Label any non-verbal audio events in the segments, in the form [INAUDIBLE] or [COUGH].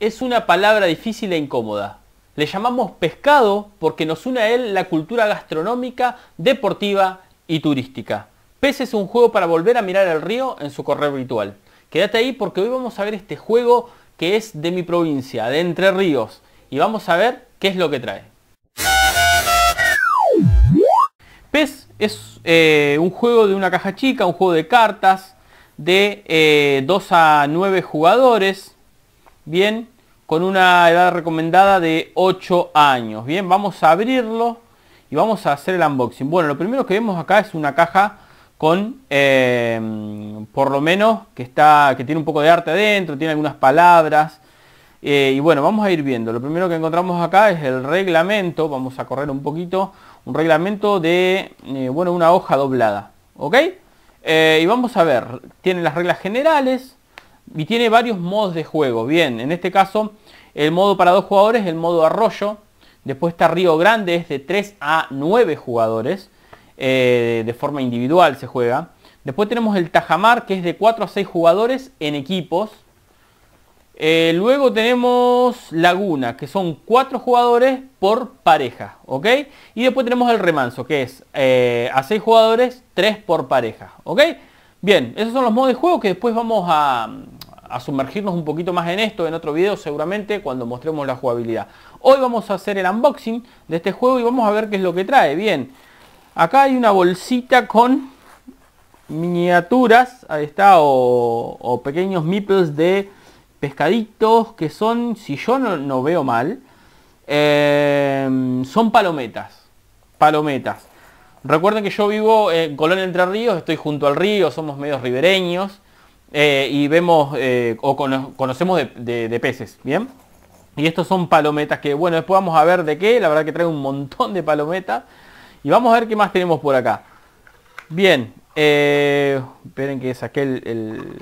es una palabra difícil e incómoda. Le llamamos pescado porque nos une a él la cultura gastronómica, deportiva y turística. Pez es un juego para volver a mirar al río en su correr ritual. Quédate ahí porque hoy vamos a ver este juego que es de mi provincia, de Entre Ríos, y vamos a ver qué es lo que trae. PES es eh, un juego de una caja chica, un juego de cartas de 2 eh, a 9 jugadores bien, con una edad recomendada de 8 años. Bien, vamos a abrirlo y vamos a hacer el unboxing. Bueno, lo primero que vemos acá es una caja con, em, por lo menos, que, está, que tiene un poco de arte adentro, tiene algunas palabras. Eh, y bueno, vamos a ir viendo. Lo primero que encontramos acá es el reglamento. Vamos a correr un poquito. Un reglamento de, eh, bueno, una hoja doblada. ¿Ok? Eh, y vamos a ver. Tiene las reglas generales. Y tiene varios modos de juego. Bien, en este caso el modo para dos jugadores, el modo arroyo. Después está Río Grande, es de 3 a 9 jugadores. Eh, de forma individual se juega. Después tenemos el Tajamar, que es de 4 a 6 jugadores en equipos. Eh, luego tenemos Laguna, que son 4 jugadores por pareja. Y después tenemos el Remanso, que es eh, a 6 jugadores, 3 por pareja. ¿ok? Bien, esos son los modos de juego que después vamos a, a sumergirnos un poquito más en esto en otro video seguramente cuando mostremos la jugabilidad. Hoy vamos a hacer el unboxing de este juego y vamos a ver qué es lo que trae. Bien, acá hay una bolsita con miniaturas, ahí está, o, pequeños meeples de pescaditos que son, si yo no, veo mal, em, son palometas. Palometas. Recuerden que yo vivo eh, en Colón Entre Ríos, estoy junto al río, somos medios ribereños. Eh, y vemos eh, o conocemos de, peces, ¿bien? Y estos son palometas que, bueno, después vamos a ver de qué, la verdad que trae un montón de palometas. Y vamos a ver qué más tenemos por acá. Bien, eh, esperen que saqué el,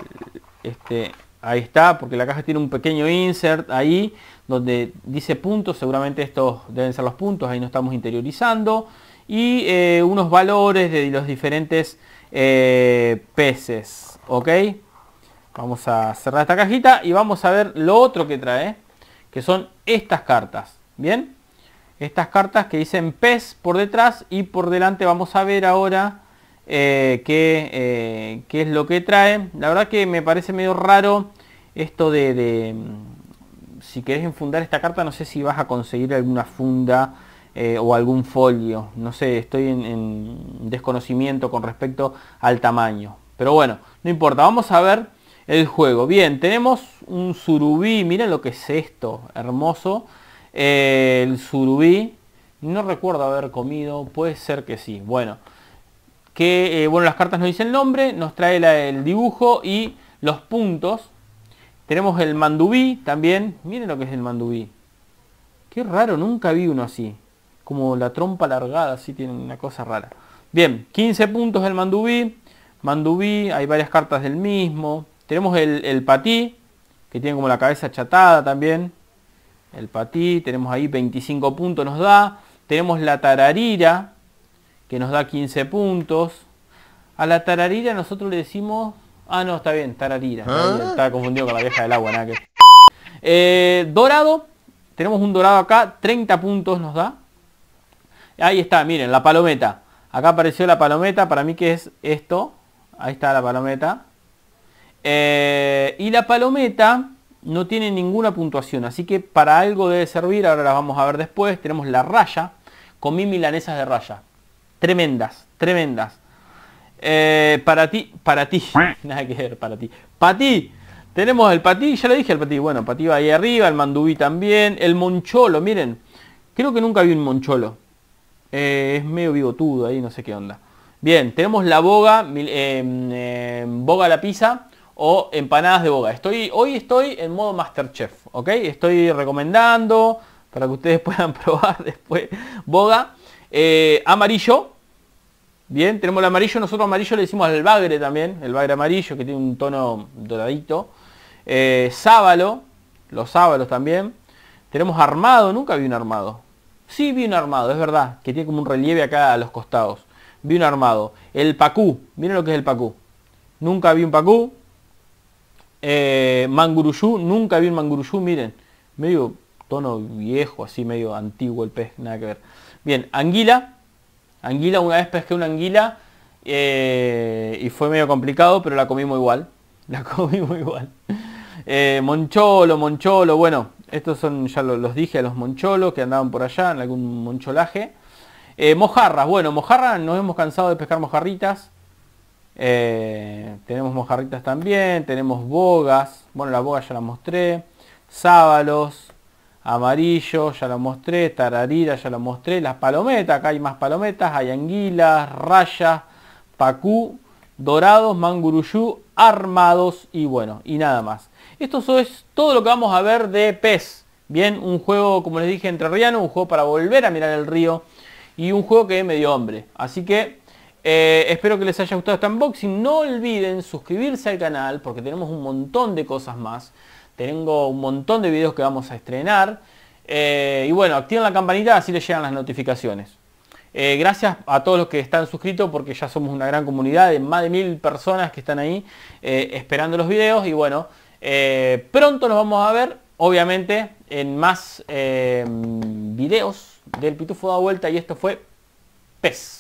este, ahí está, porque la caja tiene un pequeño insert ahí, donde dice puntos, seguramente estos deben ser los puntos, ahí no estamos interiorizando. Y unos valores de los diferentes peces, ¿ok? Vamos a cerrar esta cajita y vamos a ver lo otro que trae, que son estas cartas. ¿Bien? Estas cartas que dicen pez por detrás y por delante vamos a ver ahora eh, eh, qué, es lo que trae. La verdad que me parece medio raro esto de, mm, si querés enfundar esta carta, no sé si vas a conseguir alguna funda eh, o algún folio. No sé, estoy en, en, desconocimiento con respecto al tamaño. Pero bueno, no importa. Vamos a ver el juego. Bien, tenemos un surubí, miren lo que es esto, hermoso. Eh, el surubí, no recuerdo haber comido, puede ser que sí. Bueno, que, eh, bueno las cartas nos dicen el nombre, nos trae el dibujo y los puntos. Tenemos el mandubí también, miren lo que es el mandubí. Qué raro, nunca vi uno así. Como la trompa alargada, así tiene una cosa rara. Bien, 15 puntos el mandubí. Mandubí, hay varias cartas del mismo. Tenemos el, patí, que tiene como la cabeza achatada también. El patí, tenemos ahí 25 puntos nos da. Tenemos la tararira, que nos da 15 puntos. A la tararira nosotros le decimos... Ah, no, está bien, tararira. ¿Ah? Estaba Está confundido con la vieja del agua, eh, dorado, tenemos un dorado acá, 30 puntos nos da. Ahí está, miren, la palometa. Acá apareció la palometa, para mí que es esto. Ahí está la palometa. Eh, y la palometa no tiene ninguna puntuación, así que para algo debe servir, ahora las vamos a ver después. Tenemos la raya, comí milanesas de raya. Tremendas, tremendas. Eh, para ti, para ti, [LAUGHS] nada que ver, para ti. Para tenemos el patí, ya lo dije el patí, bueno, patí va ahí arriba, el mandubí también, el moncholo, miren, creo que nunca vi un moncholo. Eh, es medio bigotudo ahí, no sé qué onda. Bien, tenemos la boga, boga la pizza, o empanadas de boga. Estoy, hoy estoy en modo Masterchef, ¿ok? Estoy recomendando para que ustedes [LAUGHS] puedan probar después boga. Eh, amarillo, bien, tenemos el amarillo, nosotros amarillo le decimos al bagre también, el bagre amarillo que tiene un tono doradito. Eh, sábalo, los sábalos también. Tenemos armado, nunca vi un armado. Sí vi un armado, es verdad, que tiene como un relieve acá a los costados. Vi un armado. El pacú, miren lo que es el pacú. Nunca vi un pacú, eh, nunca vi un Manguruyú, miren, medio tono viejo, así medio antiguo el pez, nada que ver. Bien, anguila, anguila, una vez pesqué una anguila eh, y fue medio complicado, pero la comimos igual, [LAUGHS] la comimos igual. Eh, moncholo, moncholo, bueno, estos son, ya los, los dije a los moncholos que andaban por allá en algún moncholaje. Eh, mojarras, bueno, mojarras, nos hemos cansado de pescar mojarritas, eh, tenemos mojarritas también, tenemos bogas, bueno la boga ya la mostré, sábalos, amarillo ya la mostré, tararira ya la mostré, las palometas, acá hay más palometas, hay anguilas, rayas, pacú, dorados, manguruyú, armados y bueno, y nada más. Esto es todo lo que vamos a ver de pez. Bien, un juego, como les dije, entrerriano, un juego para volver a mirar el río y un juego que es medio hombre. Así que eh, espero que les haya gustado este unboxing. No olviden suscribirse al canal porque tenemos un montón de cosas más. Tengo un montón de videos que vamos a estrenar. Eh, y bueno, activen la campanita así les llegan las notificaciones. Eh, gracias a todos los que están suscritos porque ya somos una gran comunidad de más de mil personas que están ahí esperando los videos. Y bueno, pronto nos vamos a ver, obviamente, en más videos del Pitufo da vuelta. Y esto fue PES.